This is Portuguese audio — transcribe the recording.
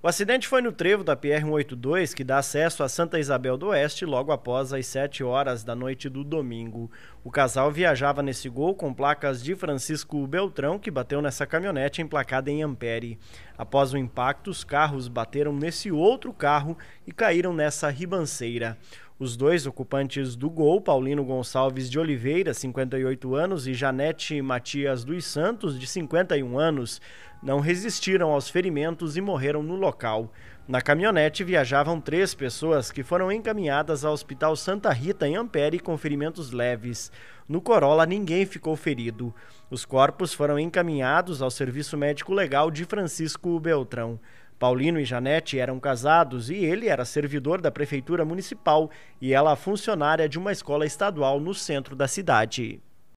O acidente foi no trevo da PR-182, que dá acesso a Santa Isabel do Oeste, logo após as 7 horas da noite do domingo. O casal viajava nesse gol com placas de Francisco Beltrão, que bateu nessa caminhonete emplacada em Ampere. Após o impacto, os carros bateram nesse outro carro e caíram nessa ribanceira. Os dois ocupantes do gol, Paulino Gonçalves de Oliveira, 58 anos, e Janete Matias dos Santos, de 51 anos, não resistiram aos ferimentos e morreram no local. Na caminhonete viajavam três pessoas que foram encaminhadas ao Hospital Santa Rita em Ampere com ferimentos leves. No Corolla, ninguém ficou ferido. Os corpos foram encaminhados ao Serviço Médico Legal de Francisco Beltrão. Paulino e Janete eram casados e ele era servidor da prefeitura municipal e ela funcionária de uma escola estadual no centro da cidade.